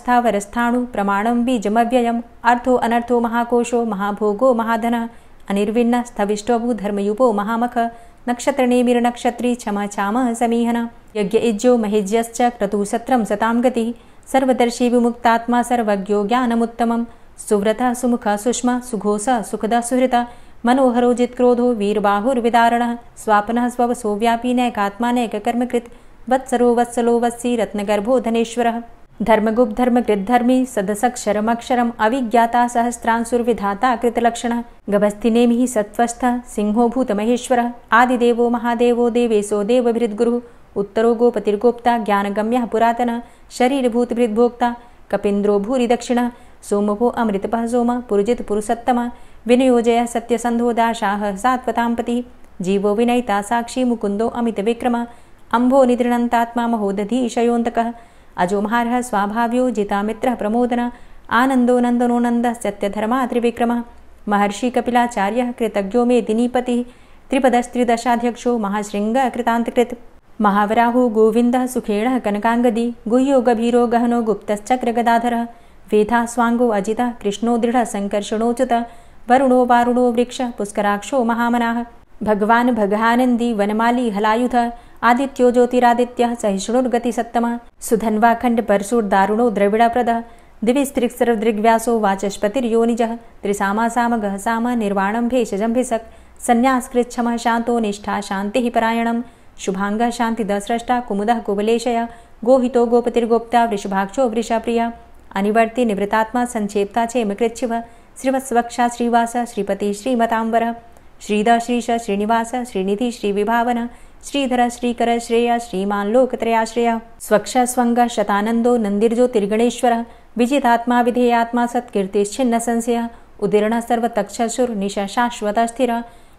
स्थावर स्थाणु प्रमाण बीजम व्यय अर्थो अनर्थो महाकोशो महाभोगो महाधन अनिर्विण्णः धर्मयुपो महामख क्षमा चामः समीहन इज्जो महिज्यश्च क्रतुसत्रं सतां गतिः सर्वदर्शी विमुक्तात्मा सर्वज्ञो ज्ञानमुत्तमं सुव्रतः सुमुख सुष्म सुघो स सुखदः मनोहरो जित्क्रोधो वीरबाहुर्विदारणः स्वाप्नः स्ववसोऽव्यापि नैकात्मा नैककर्मकृत् वत्सलो वत्सि रत्नगर्भोधनेश्वरः धर्मगुप्त धर्मकृद्धर्मी सदसक्षरमक्षरम् अविज्ञाता सहस्रांसुर्विधाता कृतलक्षणः गभस्तिनेमिः सत्त्वस्थः सिंहोभूतमहेश्वरः आदिदेवो महादेवो देवेशो देवभृद्गुरुः उत्तरो गोपतिर्गोप्ता ज्ञानगम्यः पुरातनः शरीरभूतभृद्भोक्ता कपिन्द्रो भूरिदक्षिणः सोमभो अमृतपः सोम पुरुजित पुरुषत्तमः विनियोजयः सत्यसन्धो दाशाः सात्वतां जीवो विनयिता साक्षी मुकुन्दो अमितविक्रमः अंभो निदृणन्तात्मा महोदधीशयोऽन्तकः अजोमहार स्वाभाव्यो जितामित्रः प्रमोदनः आनन्दो नन्दनो नंद सत्यधर्मा त्रिविक्रमः महर्षिकपिलाचार्यः कृतज्ञो मे दिनीपतिः त्रिपदस्त्रिदशाध्यक्षो महाशृङ्गकृतान्तकृत् महावराहु गोविन्दः सुखेणः कनकाङ्गदी गुह्यो गभीरो गहनो गुप्तश्चक्रगदाधरः वेधा स्वाङ्गो अजितः कृष्णो दृढ़ सङ्कर्षणोच्युतः वरुणो वारुणो वृक्षः पुष्कराक्षो महामनाः भगवान् भगहानंदी वनमाली हलायुधः आदित्यो ज्योतिरादित्यः सहिष्णुर्गतिसत्तमः सुधन्वाखण्डपरशुर्दारुणो द्रविडाप्रदः दिविस्त्रिक्सरदृग्व्यासो वाचस्पतिर्योनिज त्रिसामा साम गह निर्वाणं भेषजं भिसक् सन्न्यासकृच्छमः शांतो निष्ठा शांति परायण शुभांग शांति दस्रष्टा कुमुद कुबलेशय गोहितो गोपतिर्गोप्ता वृषभाक्षो प्रिय अनिवर्ति निवृतात्मा चेम चेमकृच्छिव श्रीवत्स्वक्षा श्रीवास श्रीपति श्रीमतांबर श्रीद श्रीश श्रीनिवास श्रीनिधि श्रीविभावन श्रीधर श्रीकर श्रेय श्रीमान् लोकत्रयाश्रय स्वक्ष स्वङ्ग शतानन्दो नन्दिर्जो तिर्गणेश्वर विजितात्मा विधेयात्मा संशय उदीर्ण सर्वतक्ष निश शाश्वत स्थिर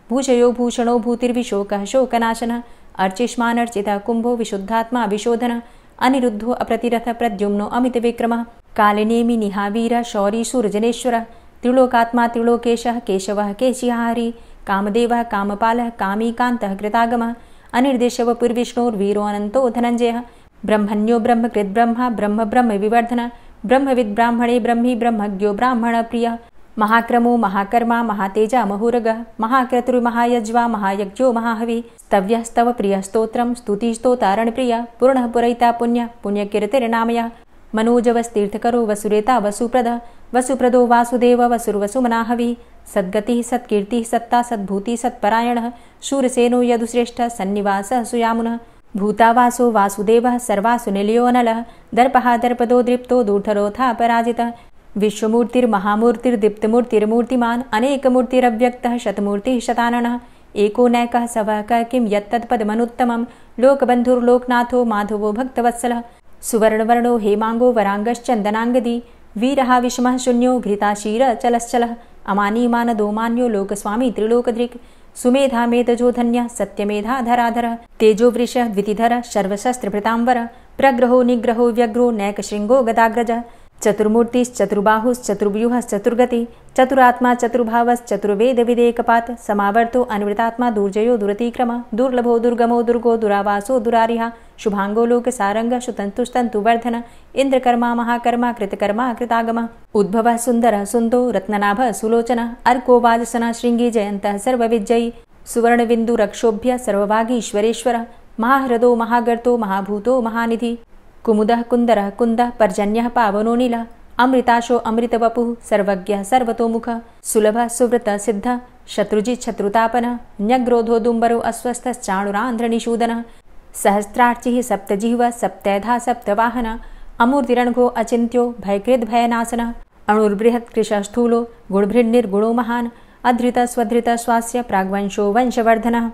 भूषयो भूषणो भूतिर्विशोकः शोकनाशनः अर्चिष्मानर्चितः कुम्भो विशुद्धात्मा विशोधन अनिरुद्धो अप्रतिरथ प्रद्युम्नो अमितविक्रमः कालिनेमि निहावीर शौरीशूरजनेश्वरः त्रिलोकात्मा त्रिलोकेशः केशवः केशिहारी कामदेवः कामपालः कामीकान्तः कृतागमः अनिर्दिशव पुरविष्णोर्वीरोनन्तो धनञ्जयः ब्रह्मन्यो ब्रह्म कृद्ब्रह्म ब्रह्म विवर्धन ब्रह्मविद्ब्राह्मणे ब्रह्मी ब्रह्मज्ञो ब्राह्मण प्रियः महाक्रमो महाकर्मा महातेजा मुहुरगः महाक्रतुर्महायज्वा महायज्ञो महाहवि स्तव्यः स्तव प्रियस्तोत्रं स्तुतिस्तोतारणप्रिय पुरणः पुरैता पुण्य पुण्यकीर्तिर्नामयः मनोजवस्तीर्थकरो वसुरेता वसुप्रदः वसुप्रदो वासुदेव वसुर्वसुमनाहविः सद्गति सत्कीर्तिः सत्ता सद्भूतिः सत्परायण शूरसेनो यदुश्रेष्ठ सन्निवासः सुयामुनः भूतावासो वासुदेव सर्वासु निलयोऽनलः दर्पः दर्पदो दृप्त दूर्धरोथा अपराजितः विश्वमूर्तिर्महामूर्तिर्दीप्तमूर्तिर्मूर्तिमान् अनेकमूर्तिरव्यक्तः शतमूर्तिः शताननः नैक सव सवः किं यत्तत्पदमनुत्तमं लोकबन्धुर्लोकनाथो माधवो भक्तवत्सलः सुवर्णवर्णो हेमांगो वराङ्गश्चन्दनाङ्गदी वीरः विषमः शून्यो घृताशीर चलश्चलः अमानीमानदोमान्यो लोकस्वामी त्रिलोकधृक् सुमेधा मेधजो धन्यः सत्यमेधा धराधरः तेजो वृषः द्वितिधरः प्रग्रहो निग्रहो व्यग्रो नैकशृङ्गो गदाग्रज चतुर्मूर्तिश्च चतुर्बाहुश्चतुर्व्यूहश्चतुर्गति चतुरात्मा चतुर्भावश्चतुर्वेदविदेकपात् समावर्तो अनिवृतात्मा दुर्जयो दुरतिक्रम दुर्लभो दुर्गमो दुर्गो दुरावासो दुरारिहा शुभांगो शुभाङ्गो लोकसारङ्ग शुतन्तुस्तन्तुवर्धन इंद्रकर्मा महाकर्मा कृतकर्मा कृतागम उद्भव सुंदर सुन्दो रत्ननाभ सुलोचन अर्को वाजसना जयंत शृङ्गी सुवर्ण सर्वविजयी सुवर्णबिन्दुरक्षोभ्य सर्वभागीश्वरेश्वरः महाहृदो महागर्तो महाभूतो महानिधि कुमुद कुंदर कुंद पर्जन्य पावनो नील अमृताशो वपु सर्वज्ञः सर्वतोमुखः सुलभ सुव्रतः सिद्ध शत्रुजी शत्रुतापनः न्यग्रोधो दुम्बरो अस्वस्थश्चाणुरान्ध्रनिषूदनः सहस्रार्चिः सप्तजिह्व सप्तधा सप्तवाहन अमूर्तिरणघो अचिन्त्यो भयकृद्भयनाशनः महान गुणभृन्निर्गुणो स्वधृत स्वास्थ्य प्राग्वंशो वंशवर्धनः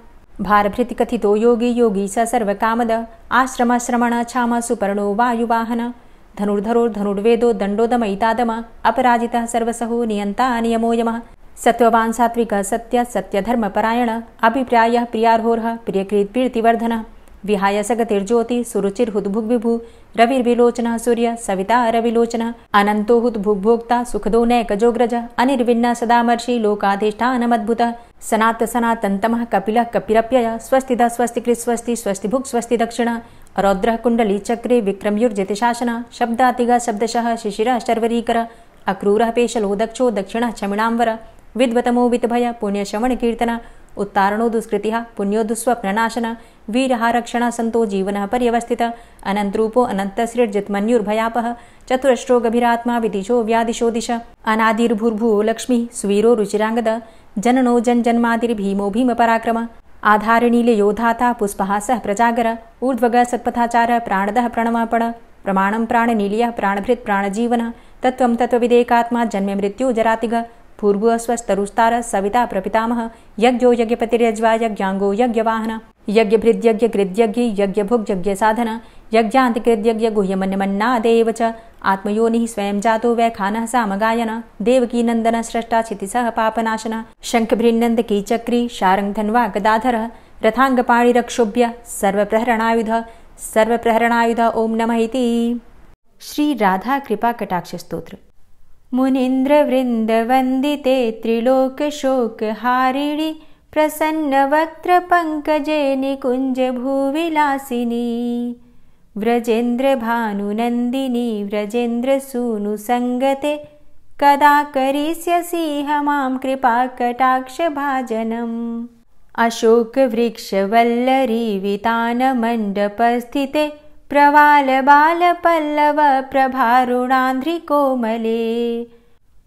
भारभृतिकथितो योगी योगी स आश्रम श्रमण छाम सुपर्णो वायुवाहन दंडोदम दण्डोदमयितादम अपराजि सर्वसहो नियंता नियमो यम सत्त्ववान् सात्विकः सत्य सत्यधर्मपरायण प्रियाहोर प्रियकृत प्रियकृत्कीर्तिवर्धनः विहायसगतिर्ज्योति सुरुचिर हुद्भुग्विभु रविर्विलोचनः सूर्य सविता रविलोचनः अनन्तो हुद्भुग्भोक्ता सुखदो नैकजोग्रज अनिर्विण्णा सदामर्षि लोकाधिष्ठानमद्भुतः सनात सनातनतमः कपिल कपिरप्यय स्वस्तिदा स्वस्तिकृत् स्वस्ति स्वस्तिभुक् स्वस्ति दक्षिणः रौद्रः कुण्डली चक्रे विक्रमयुर्जतिशासनः शब्दातिगा शब्दशः शिशिरः शर्वरीकरः अक्रूर पेशलो दक्षिण दक्षिणः क्षमिणाम्बर विद्वतमो वितभय पुण्यश्रवणकीर्तन उत्तारणो दुष्कृति पुण्यो दुःस्वप्ननाशन वीरहारक्षण सन्तो जीवन पर्यवस्थित अनन्तरूपो अनन्तसृर्जितमन्युर्भयापः चतुरश्रो गभीरात्मा विदिशो व्यादिशो दिश अनादिर्भूर्भू लक्ष्मीः सुवीरो रुचिराङ्गद जननो जनजन्मादिर्भीमो भीमपराक्रम आधारनीलयोधाता पुष्पः सः प्रजागर ऊर्ध्वग सत्पथाचार प्राणद प्रणमापण प्रमाण प्राणनीलयः प्राणभृत् प्राणजीवनः तत्व तत्त्वविदेकात्मा जन्मे मृत्यु जरातिग भूर्भुवस्वस्तरुस्तार सविता प्रपितामह यज्ञो यज्ञपतिर्यज्वा यज्ञाङ्गो यज्ञवाहन यज्ञभृद्यज्ञकृद्यज्ञ यज्ञभुग्यज्ञसाधन यज्ञान्तिकृद्यज्ञ गुह्यमन्यमन्नादेव च आत्मयोनिः स्वयं जातो वैखानः सामगायन देवकीनन्दन स्रष्टा क्षितिसः पापनाशन शङ्खभृन्नन्दकीचक्री भृन्नन्द कीचक्री शारङ्घन् सर्वप्रहरणायुध सर्वप्रहरणायुध ॐ नमः इति श्रीराधाकृपाकटाक्षस्तोत्र मुनीन्द्रवृन्दवन्दिते त्रिलोकशोकहारिणि प्रसन्नवक्त्रपङ्कजे निकुञ्जभूविलासिनी व्रजेन्द्रभानुनन्दिनी भूविलासिनी कदा मां कृपाकटाक्षभाजनम् अशोकवृक्षवल्लरीवितानमण्डपस्थिते प्रवालबालपल्लवप्रभारुणान्ध्रिकोमले प्रवाल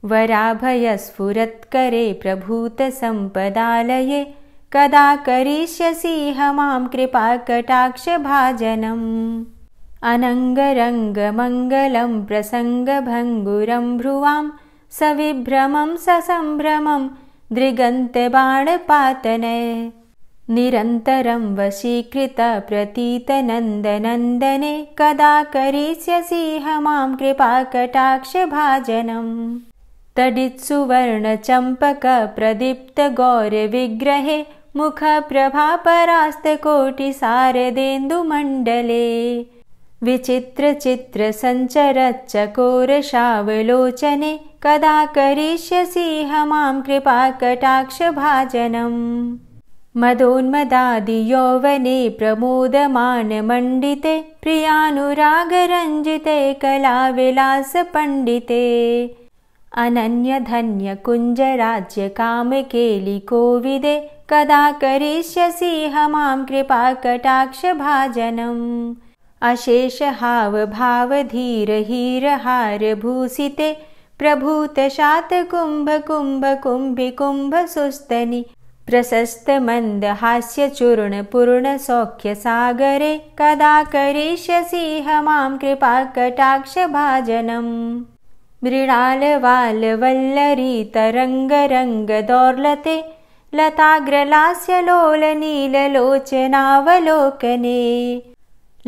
वराभयस्फुरत्करे प्रभूतसम्पदालये कदा करिष्यसि मां कृपाकटाक्षभाजनम् अनङ्गरङ्गमङ्गलं प्रसङ्गभङ्गुरं भ्रुवां सविभ्रमं ससम्भ्रमं दृगन्तबाणपातने निरन्तरं दृगन्तबाण वशीकृत प्रतीतनन्दनन्दने कदा करिष्यसि मां कृपाकटाक्षभाजनम् लडित् मुखप्रभापरास्तकोटिसारदेन्दुमण्डले विचित्रचित्रसञ्चरच्चकोरशावलोचने कदा करिष्यसिह मां कृपाकटाक्षभाजनम् मदोन्मदादियौवने प्रमोदमानमण्डिते प्रमोदमान प्रियानुरागरञ्जिते कलाविलासपण्डिते अनन्य धन्य कुञ्ज राज्य कदा करिष्यसि ह मां कृपाकटाक्षभाजनम् अशेषहावभावधीरहीरहारभूषिते प्रभूतशातकुम्भकुम्भकुम्भिकुम्भसुस्तनि प्रशस्तमन्दहास्यचूर्णपूर्णसौख्यसागरे कदा करिष्यसि ह मां कृपाकटाक्षभाजनम् मृणालवालवल्लरीतरङ्गरङ्गदौर्लते लताग्रलास्य लोलनीललोचनावलोकने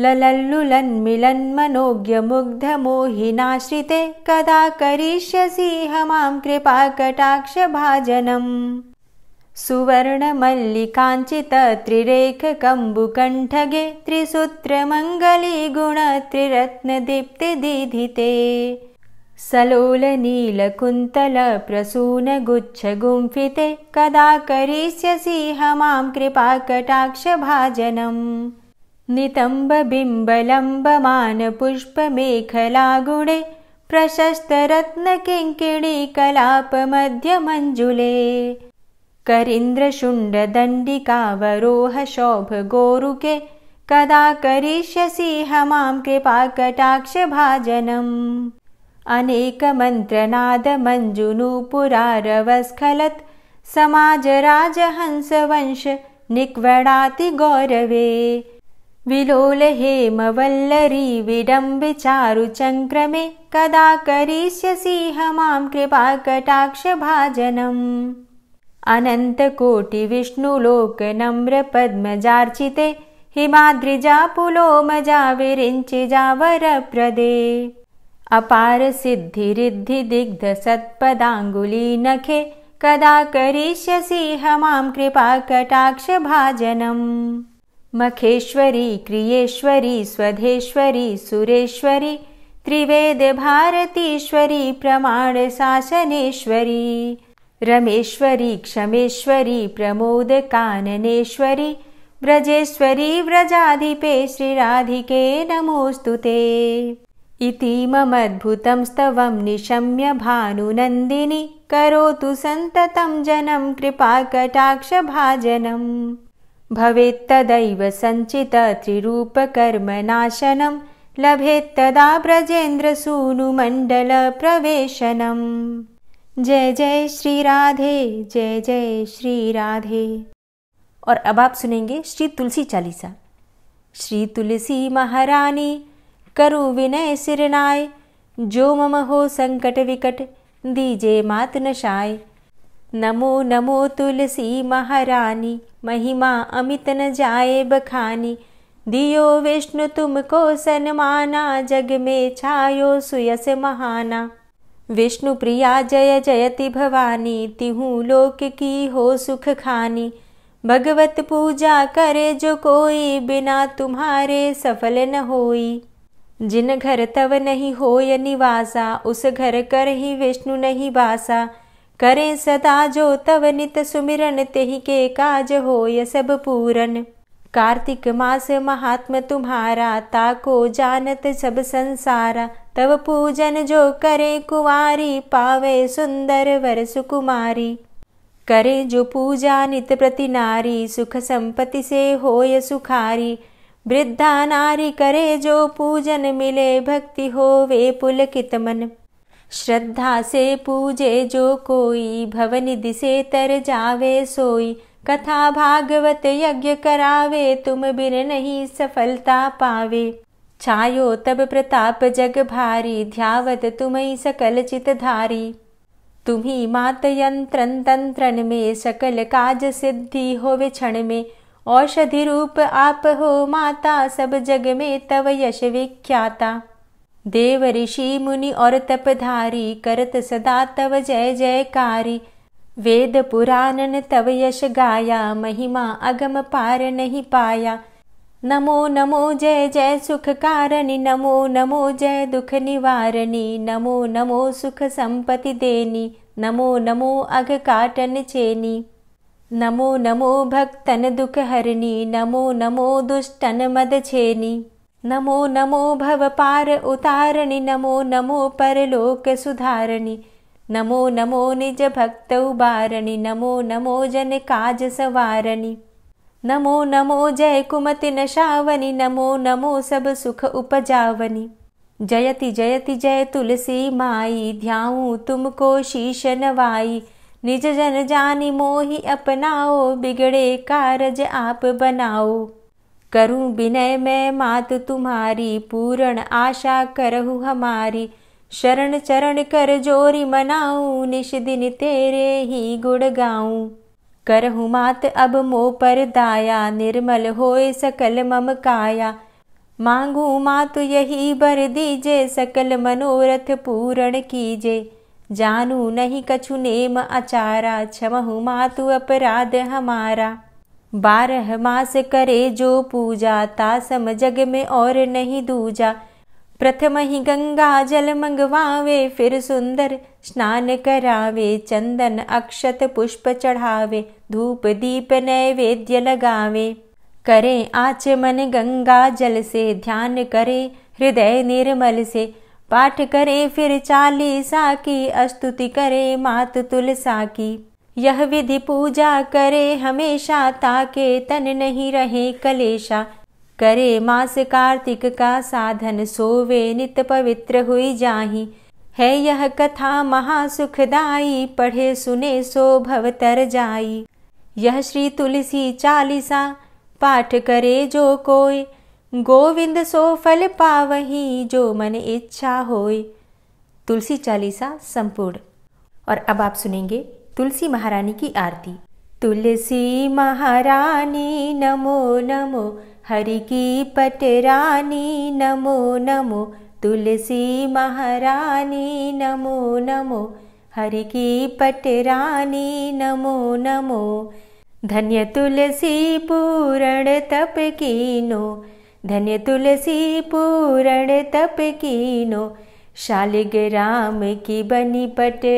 ललल्लुलन्मिलन्मनोज्ञमुग्धमोहिनाश्रिते कदा करिष्यसि ह मां कृपाकटाक्षभाजनम् सुवर्णमल्लिकाञ्चित त्रिरेखकम्बुकण्ठगे त्रिसूत्रमङ्गली गुण सलोलनीलकुन्तलप्रसूनगुच्छगुम्फिते कदा करिष्यसि मां कृपाकटाक्षभाजनम् नितम्बबिम्बलम्बमानपुष्पमेखलागुणे प्रशस्तरत्नकिङ्किणीकलापमध्यमञ्जुले करीन्द्रशुण्डदण्डिकावरोहशोभगोरुके कदा करिष्यसि मां कृपाकटाक्षभाजनम् अनेकमन्त्रनादमञ्जुनूपुरारवस्खलत् समाजराजहंसवंश समाज गौरवे विलोल हेमवल्लरीविडम्बि चङ्क्रमे कदा करिष्यसिंह मां कृपाकटाक्षभाजनम् अनन्तकोटिविष्णुलोकनम्र पद्मजार्चिते हिमाद्रिजा अपारसिद्धिरिद्धिदिग्धसत्पदाङ्गुलीनखे नखे कदा करिष्यसि ह मां कृपाकटाक्षभाजनम् मखेश्वरी क्रियेश्वरि स्वधेश्वरि सुरेश्वरि त्रिवेद भारतीश्वरि प्रमाणशासनेश्वरि क्षमेश्वरी क्षमेश्वरि प्रमोदकाननेश्वरि व्रजेश्वरी व्रजाधिपे श्रीराधिके नमोऽस्तु ते इति ममद्भुतं स्तवं निशम्य भानुनन्दिनि करोतु सन्ततं जनं कृपाकटाक्षभाजनम् भवेत्तदैव सञ्चितत्रिरूपकर्मनाशनं लभेत्तदा ब्रजेन्द्रसूनुमण्डलप्रवेशनम् जय जय श्री राधे जय जय श्री राधे और अब आप सुनेंगे श्री तुलसी चालीसा श्री तुलसी महारानी करु विनय सिरनाय जो मम हो संकट विकट दीजे मात नशाय नमो नमो तुलसी महारानी महिमा अमित न जाए बखानी दियो विष्णु तुमको सन्माना जग में छायो सुयस महाना विष्णु प्रिया जय जयति भवानी तिहु लोक की हो सुख खानी भगवत पूजा करे जो कोई बिना तुम्हारे सफल न होई जिन घर तव नहीं य निवासा उस घर कर ही विष्णु नहीं बासा करें सदा जो तव नित सुमिरन तेहि के काज य सब पूरन कार्तिक मास महात्म तुम्हारा ताको जानत सब संसारा तव पूजन जो करे कुमारी पावे सुंदर वर सुकुमारी करे जो पूजा नित प्रति नारी सुख संपत्ति से य सुखारी वृद्धा नारी करे जो पूजन मिले भक्ति हो वे पुलकित मन श्रद्धा से पूजे जो कोई भवन से तर जावे सोई कथा भागवत यज्ञ करावे तुम बिन नहीं सफलता पावे छायो तब प्रताप जग भारी ध्यावत तुम्हें सकल चित धारी तुम्ही मात यंत्रन तंत्रन में सकल काज सिद्धि होवे क्षण में औषधि रूप हो माता सब जग में तव यश विख्याता देव और तपधारी करत सदा तव जय जयकारी वेद पुराणन तव यश गाया महिमा अगम पार नहीं पाया नमो नमो जय जय सुख कारणि नमो नमो जय दुख निवारणि नमो नमो सुख संपत्ति देनी नमो नमो अघ काटन चेनी नमो नमो भक्तन दुःखहरणि नमो नमो दुष्टन मदछेनि नमो नमो भवपार पार उतारणि नमो नमो परलोक सुधारणि नमो नमो निज भक्त उभारणि नमो नमो जन काज सवारणि नमो नमो जय कुमति नशावनि नमो नमो सब सुख उपजावनि जयति जयति जय तुलसी माई ध्याऊ तुमकोशिशन वाई निज जन जानी मोही अपनाओ बिगड़े कारज आप बनाओ करूं विनय मैं मात तुम्हारी पूर्ण आशा करहु हमारी शरण चरण कर जोरी मनाऊ निश दिन तेरे ही गुड़ गाऊ करहु मात अब मो पर दाया निर्मल होए सकल मम काया मांगू मात यही बर दीजे सकल मनोरथ पूर्ण कीजे जानू नहीं कछु नेम अचारा छमहु मातु अपराध हमारा बारह मास करे जो पूजा तासम जग में और नहीं दूजा प्रथम ही गंगा जल मंगवावे फिर सुंदर स्नान करावे चंदन अक्षत पुष्प चढ़ावे धूप दीप नैवेद्य लगावे करे आचमन गंगा जल से ध्यान करे हृदय निर्मल से पाठ करे फिर चालीसा की अस्तुति करे मात तुलसा की यह विधि पूजा करे हमेशा ताके तन नहीं रहे कलेशा करे मास कार्तिक का साधन सोवे नित पवित्र हुई जाही है यह कथा महासुखदाई पढ़े सुने सो भवतर जाई यह श्री तुलसी चालीसा पाठ करे जो कोई गोविंद सो फल पावही जो मन इच्छा होए तुलसी चालीसा संपूर्ण और अब आप सुनेंगे तुलसी महारानी की आरती तुलसी महारानी नमो नमो हरि की पटरानी नमो नमो तुलसी महारानी नमो नमो हरि की पटरानी नमो नमो धन्य तुलसी पूरण तप कीनो धन्य तुलसी पूरण कीनो शालिग राम की बनि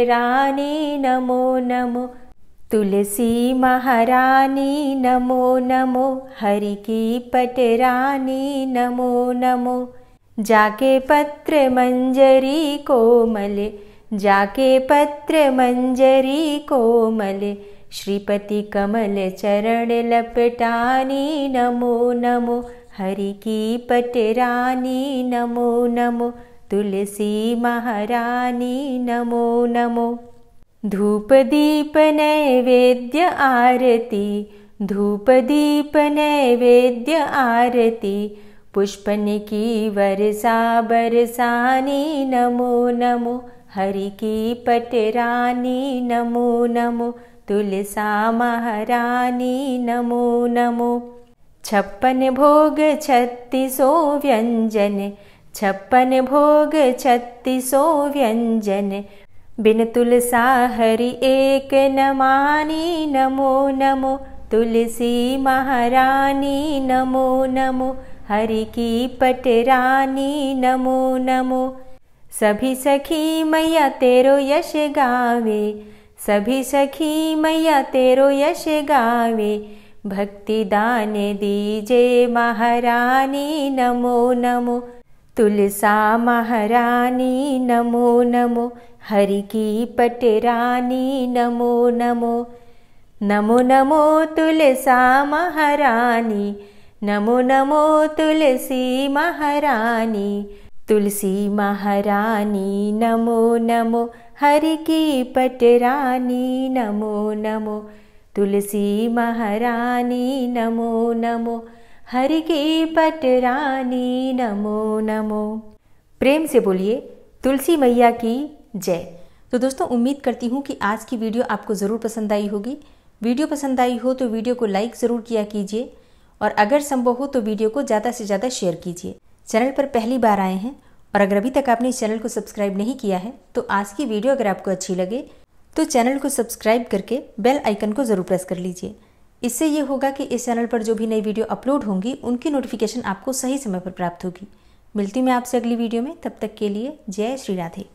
रानी नमो नमो तुलसी महारानी नमो नमो हरि की रानी नमो नमो जाके पत्र मञ्जरी कोमल जाके पत्र मञ्जरी कोमल श्रीपति कमल चरण लपटानी नमो नमो हरि की पटरानी नमो नमो तुलसी महारानी नमो नमो दीप धूप नैवेद्य आरती दीप धूप नैवेद्य आरती की वर्षा बरसानी नमो नमो हरि की पटरानी नमो नमो तुलसा महारानी नमो नमो छप्पन भोग छत्तीसो व्यञ्जन छप्पन भोग छत्तीसो व्यञ्जन बिन तुलसा हरि एक नमानी नमो नमो तुलसी महारानी नमो नमो हरि की पटरानी नमो नमो सभी सखी मैया तेरो यश गावे सभी सखी मैया तेरो यश गावे भक्तिदाने दीजे महारानी नमो नमो तुलसा महारानी नमो नमो हरि की पटरानी नमो नमो नमो नमो तुलसा महारानी नमो नमो तुलसी महारानी तुलसी महारानी नमो नमो हरि की पटरानी नमो नमो तुलसी महारानी नमो नमो हर की पटरानी नमो नमो प्रेम से बोलिए तुलसी मैया की जय तो दोस्तों उम्मीद करती हूँ कि आज की वीडियो आपको ज़रूर पसंद आई होगी वीडियो पसंद आई हो तो वीडियो को लाइक ज़रूर किया कीजिए और अगर संभव हो तो वीडियो को ज़्यादा से ज़्यादा शेयर कीजिए चैनल पर पहली बार आए हैं और अगर अभी तक आपने इस चैनल को सब्सक्राइब नहीं किया है तो आज की वीडियो अगर आपको अच्छी लगे तो चैनल को सब्सक्राइब करके बेल आइकन को ज़रूर प्रेस कर लीजिए इससे ये होगा कि इस चैनल पर जो भी नई वीडियो अपलोड होंगी उनकी नोटिफिकेशन आपको सही समय पर प्राप्त होगी मिलती मैं आपसे अगली वीडियो में तब तक के लिए जय श्री राधे